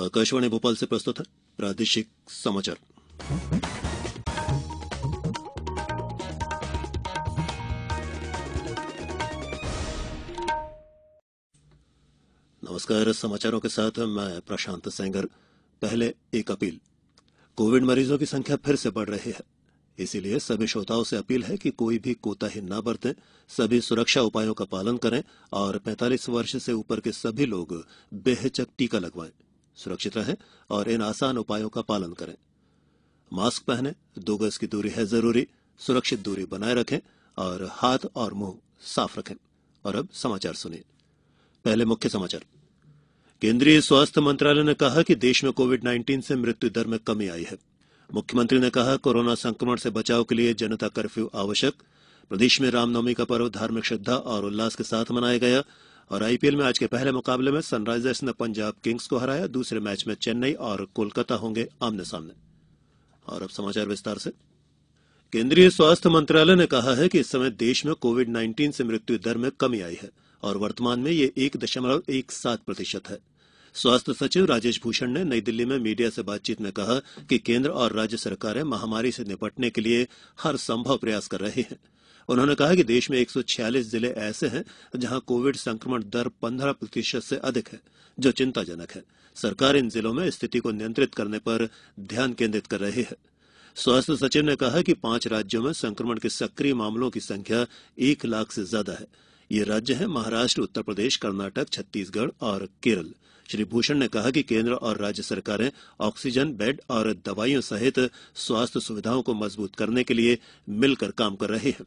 आकाशवाणी भोपाल से प्रस्तुत है प्रादेशिक समाचार नमस्कार समाचारों के साथ मैं प्रशांत सेंगर पहले एक अपील कोविड मरीजों की संख्या फिर से बढ़ रही है इसीलिए सभी श्रोताओं से अपील है कि कोई भी कोताही न बरतें सभी सुरक्षा उपायों का पालन करें और 45 वर्ष से ऊपर के सभी लोग बेहचक टीका लगवाएं सुरक्षित रहें और इन आसान उपायों का पालन करें मास्क पहनें दो गज की दूरी है जरूरी सुरक्षित दूरी बनाए रखें और हाथ और मुंह साफ रखें और अब समाचार सुनिए पहले मुख्य समाचार केंद्रीय स्वास्थ्य मंत्रालय ने कहा कि देश में कोविड 19 से मृत्यु दर में कमी आई है मुख्यमंत्री ने कहा कोरोना संक्रमण से बचाव के लिए जनता कर्फ्यू आवश्यक प्रदेश में रामनवमी का पर्व धार्मिक श्रद्धा और उल्लास के साथ मनाया गया और आईपीएल में आज के पहले मुकाबले में सनराइजर्स ने पंजाब किंग्स को हराया दूसरे मैच में चेन्नई और कोलकाता होंगे आमने सामने केंद्रीय स्वास्थ्य मंत्रालय ने कहा है कि इस समय देश में कोविड नाइन्टीन से मृत्यु दर में कमी आई है और वर्तमान में यह एक दशमलव एक सात प्रतिशत है स्वास्थ्य सचिव राजेश भूषण ने नई दिल्ली में मीडिया से बातचीत में कहा कि केंद्र और राज्य सरकारें महामारी से निपटने के लिए हर संभव प्रयास कर रही हैं उन्होंने कहा कि देश में एक सौ छियालीस जिले ऐसे हैं जहां कोविड संक्रमण दर पन्द्रह प्रतिशत से अधिक है जो चिंताजनक है सरकार इन जिलों में स्थिति को नियंत्रित करने पर ध्यान केंद्रित कर रही है स्वास्थ्य सचिव ने कहा कि पांच राज्यों में संक्रमण के सक्रिय मामलों की संख्या एक लाख से ज्यादा है ये राज्य हैं महाराष्ट्र उत्तर प्रदेश कर्नाटक छत्तीसगढ़ और केरल श्री भूषण ने कहा कि केंद्र और राज्य सरकारें ऑक्सीजन बेड और दवाइयों सहित स्वास्थ्य सुविधाओं को मजबूत करने के लिए मिलकर काम कर रहे हैं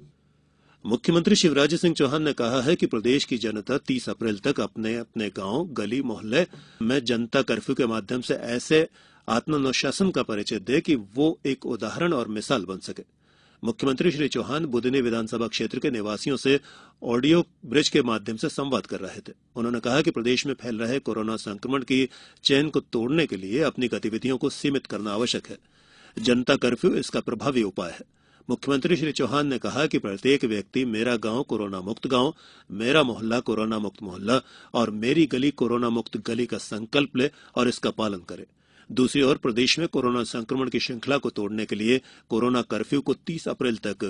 मुख्यमंत्री शिवराज सिंह चौहान ने कहा है कि प्रदेश की जनता तीस अप्रैल तक अपने अपने गांव गली मोहल्ले में जनता कर्फ्यू के माध्यम से ऐसे आत्मानुशासन का परिचय दे कि वो एक उदाहरण और मिसाल बन सके मुख्यमंत्री श्री चौहान बुदनी विधानसभा क्षेत्र के निवासियों से ऑडियो ब्रिज के माध्यम से संवाद कर रहे थे उन्होंने कहा कि प्रदेश में फैल रहे कोरोना संक्रमण की चैन को तोड़ने के लिए अपनी गतिविधियों को सीमित करना आवश्यक है जनता कर्फ्यू इसका प्रभावी उपाय है मुख्यमंत्री श्री चौहान ने कहा कि प्रत्येक व्यक्ति मेरा गांव कोरोना मुक्त गांव मेरा मोहल्ला कोरोना मुक्त मोहल्ला और मेरी गली कोरोना मुक्त गली का संकल्प ले और इसका पालन करे दूसरी ओर प्रदेश में कोरोना संक्रमण की श्रृंखला को तोड़ने के लिए कोरोना कर्फ्यू को 30 अप्रैल तक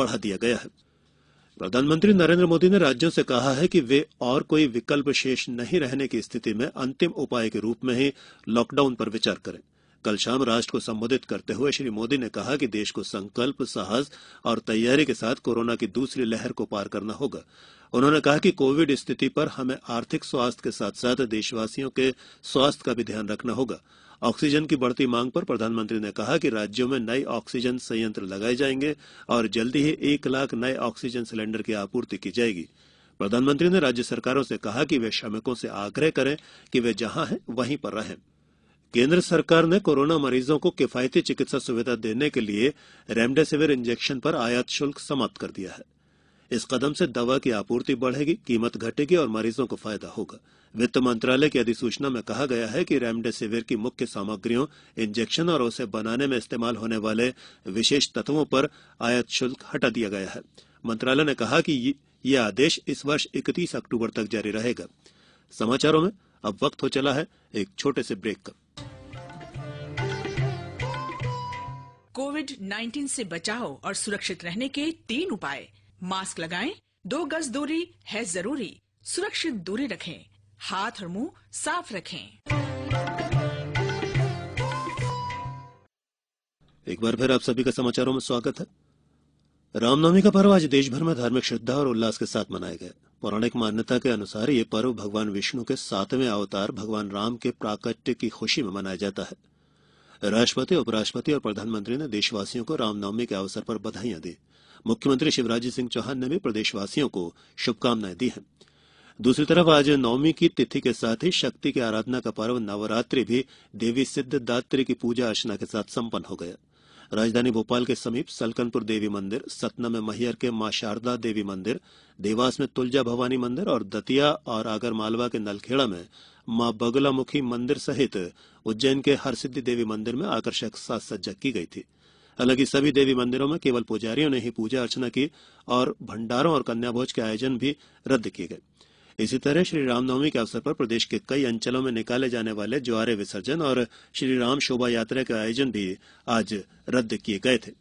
बढ़ा दिया गया है प्रधानमंत्री नरेंद्र मोदी ने राज्यों से कहा है कि वे और कोई विकल्प शेष नहीं रहने की स्थिति में अंतिम उपाय के रूप में ही लॉकडाउन पर विचार करें कल शाम राष्ट्र को संबोधित करते हुए श्री मोदी ने कहा कि देश को संकल्प साहस और तैयारी के साथ कोरोना की दूसरी लहर को पार करना होगा उन्होंने कहा कि कोविड स्थिति पर हमें आर्थिक स्वास्थ्य के साथ साथ देशवासियों के स्वास्थ्य का भी ध्यान रखना होगा ऑक्सीजन की बढ़ती मांग पर प्रधानमंत्री ने कहा कि राज्यों में नए ऑक्सीजन संयंत्र लगाए जाएंगे और जल्दी ही एक लाख नए ऑक्सीजन सिलेंडर की आपूर्ति की जाएगी प्रधानमंत्री ने राज्य सरकारों से कहा कि वे श्रमिकों से आग्रह करें कि वे जहां हैं वहीं पर रहें केंद्र सरकार ने कोरोना मरीजों को किफायती चिकित्सा सुविधा देने के लिए रेमडेसिविर इंजेक्शन पर आयात शुल्क समाप्त कर दिया है इस कदम से दवा की आपूर्ति बढ़ेगी कीमत घटेगी और मरीजों को फायदा होगा वित्त मंत्रालय की अधिसूचना में कहा गया है कि रेमडेसिविर की मुख्य सामग्रियों इंजेक्शन और उसे बनाने में इस्तेमाल होने वाले विशेष तत्वों पर आयात शुल्क हटा दिया गया है मंत्रालय ने कहा कि यह आदेश इस वर्ष इकतीस अक्टूबर तक जारी रहेगा समाचारों में अब वक्त हो चला है एक छोटे से ब्रेक का कोविड 19 से बचाव और सुरक्षित रहने के तीन उपाय मास्क लगाएं, दो गज दूरी है जरूरी सुरक्षित दूरी रखें हाथ और मुंह साफ रखें एक बार फिर आप सभी का समाचारों में स्वागत है रामनवमी का पर्व आज देश भर में धार्मिक श्रद्धा और उल्लास के साथ मनाया गया पौराणिक मान्यता के अनुसार ये पर्व भगवान विष्णु के सातवें अवतार भगवान राम के प्राकट्य की खुशी में मनाया जाता है राष्ट्रपति उपराष्ट्रपति और प्रधानमंत्री ने देशवासियों को रामनवमी के अवसर पर बधाई दी मुख्यमंत्री शिवराज सिंह चौहान ने भी प्रदेशवासियों को शुभकामनाएं दी हैं दूसरी तरफ आज नवमी की तिथि के साथ ही शक्ति की आराधना का पर्व नवरात्रि भी देवी सिद्धदात्री की पूजा अर्चना के साथ संपन्न हो गया राजधानी भोपाल के समीप सलकनपुर देवी मंदिर सतना में महियर के मां शारदा देवी मंदिर देवास में तुलजा भवानी मंदिर और दतिया और आगरमालवा के नलखेड़ा में मां बगलामुखी मंदिर सहित उज्जैन के हरसिद्धि देवी मंदिर में आकर्षक साज सज्जा की गई थी हालांकि सभी देवी मंदिरों में केवल पुजारियों ने ही पूजा अर्चना की और भंडारों और कन्याभोज के आयोजन भी रद्द किए गए इसी तरह श्री रामनवमी के अवसर पर प्रदेश के कई अंचलों में निकाले जाने वाले ज्वारे विसर्जन और श्री राम शोभा यात्रा के आयोजन भी आज रद्द किए गए थे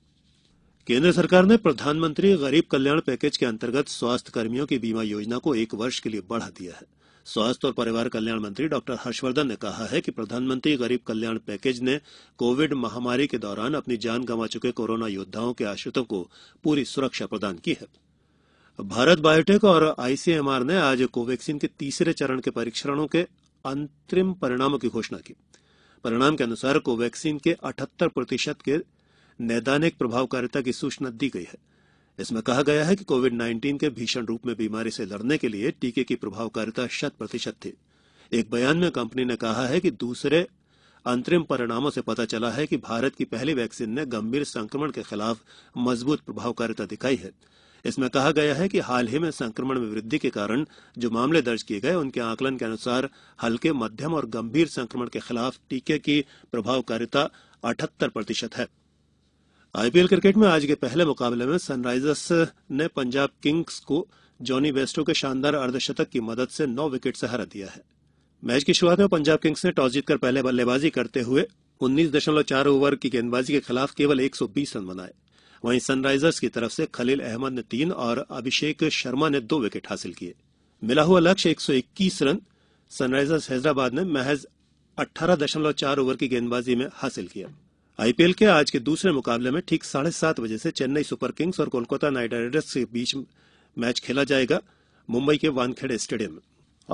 केंद्र सरकार ने प्रधानमंत्री गरीब कल्याण पैकेज के अंतर्गत स्वास्थ्य कर्मियों की बीमा योजना को एक वर्ष के लिए बढ़ा दिया है स्वास्थ्य और परिवार कल्याण मंत्री डॉ हर्षवर्धन ने कहा है कि प्रधानमंत्री गरीब कल्याण पैकेज ने कोविड महामारी के दौरान अपनी जान गंवा चुके कोरोना योद्वाओं के आश्रितों को पूरी सुरक्षा प्रदान की है भारत बायोटेक और आईसीएमआर ने आज कोवैक्सीन के तीसरे चरण के परीक्षणों के अंतरिम परिणामों की घोषणा की परिणाम के अनुसार कोवैक्सीन के अठहत्तर प्रतिशत के नैदानिक प्रभावकारिता की सूचना दी गई है इसमें कहा गया है कि कोविड नाइन्टीन के भीषण रूप में बीमारी से लड़ने के लिए टीके की प्रभावकारिता शत प्रतिशत थी एक बयान में कंपनी ने कहा है कि दूसरे अंतरिम परिणामों से पता चला है कि भारत की पहली वैक्सीन ने गंभीर संक्रमण के खिलाफ मजबूत प्रभावकारिता दिखाई है इसमें कहा गया है कि हाल ही में संक्रमण में वृद्धि के कारण जो मामले दर्ज किए गए उनके आकलन के अनुसार हल्के मध्यम और गंभीर संक्रमण के खिलाफ टीके की प्रभावकारिता अठहत्तर प्रतिशत है आईपीएल क्रिकेट में आज के पहले मुकाबले में सनराइजर्स ने पंजाब किंग्स को जॉनी बेस्टो के शानदार अर्धशतक की मदद से नौ विकेट से हरा दिया है मैच की शुरुआत में पंजाब किंग्स ने टॉस जीतकर पहले बल्लेबाजी करते हुए 19.4 ओवर की गेंदबाजी के खिलाफ केवल 120 रन बनाए वहीं सनराइजर्स की तरफ से खलील अहमद ने तीन और अभिषेक शर्मा ने दो विकेट हासिल किए मिला हुआ लक्ष्य 121 रन सनराइजर्स हैदराबाद ने महज 18.4 ओवर की गेंदबाजी में हासिल किया आईपीएल के आज के दूसरे मुकाबले में ठीक साढ़े सात बजे से चेन्नई सुपर किंग्स और कोलकाता नाइट राइडर्स के बीच मैच खेला जाएगा मुंबई के वानखेड़े स्टेडियम में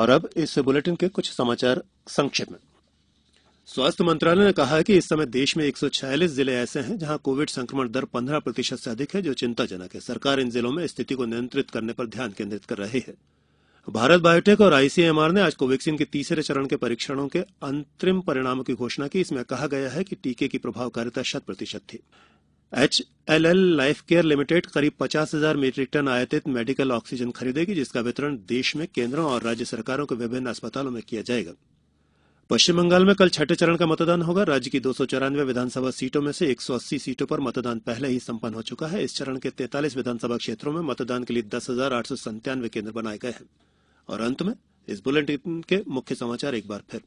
और अब इस बुलेटिन के कुछ समाचार संक्षेप में स्वास्थ्य मंत्रालय ने कहा है कि इस समय देश में एक जिले ऐसे हैं जहां कोविड संक्रमण दर 15 प्रतिशत से अधिक है जो चिंताजनक है सरकार इन जिलों में स्थिति को नियंत्रित करने पर ध्यान केंद्रित कर रही है कोवैक्सीन भारत बायोटेक और आईसीएमआर ने आज कोवैक्सीन के तीसरे चरण के परीक्षणों के अंतरिम परिणामों की घोषणा की इसमें कहा गया है कि टीके की प्रभावकारिता शत प्रतिशत थी एचएलएल केयर लिमिटेड करीब पचास हजार मीट्रिक टन आयातित मेडिकल ऑक्सीजन खरीदेगी जिसका वितरण देश में केंद्रों और राज्य सरकारों के विभिन्न अस्पतालों में किया जाएगा पश्चिम बंगाल में कल छठे चरण का मतदान होगा राज्य की दो विधानसभा सीटों में से 180 सीटों पर मतदान पहले ही संपन्न हो चुका है इस चरण के 43 विधानसभा क्षेत्रों में मतदान के लिए दस केंद्र बनाए गए हैं और अंत में इस बुलेटिन के मुख्य समाचार एक बार फिर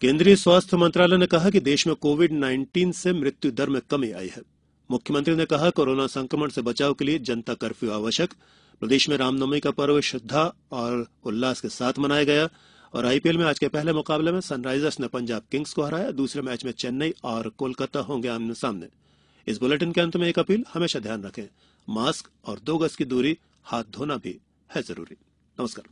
केंद्रीय स्वास्थ्य मंत्रालय ने कहा कि देश में कोविड नाइन्टीन से मृत्यु दर में कमी आई है मुख्यमंत्री ने कहा कोरोना संक्रमण से बचाव के लिए जनता कर्फ्यू आवश्यक प्रदेश में रामनवमी का पर्व श्रद्धा और उल्लास के साथ मनाया गया और आईपीएल में आज के पहले मुकाबले में सनराइजर्स ने पंजाब किंग्स को हराया दूसरे मैच में चेन्नई और कोलकाता होंगे आमने सामने इस बुलेटिन के अंत में एक अपील हमेशा ध्यान रखें मास्क और दो गज की दूरी हाथ धोना भी है जरूरी どうすか